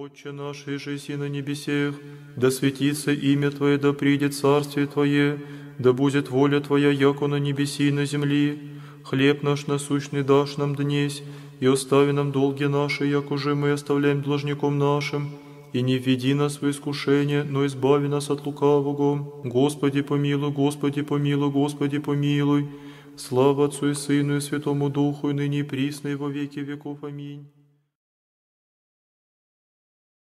Отче наш, и жиси на небесех, да светится имя Твое, да придет царствие Твое, да будет воля Твоя, яко на небеси и на земли. Хлеб наш насущный дашь нам днесь, и остави нам долги наши, як уже мы оставляем должником нашим. И не введи нас в искушение, но избави нас от лукавого. Господи помилуй, Господи помилуй, Господи помилуй. Слава Отцу и Сыну и Святому Духу, и ныне и присно, и во веки веков. Аминь.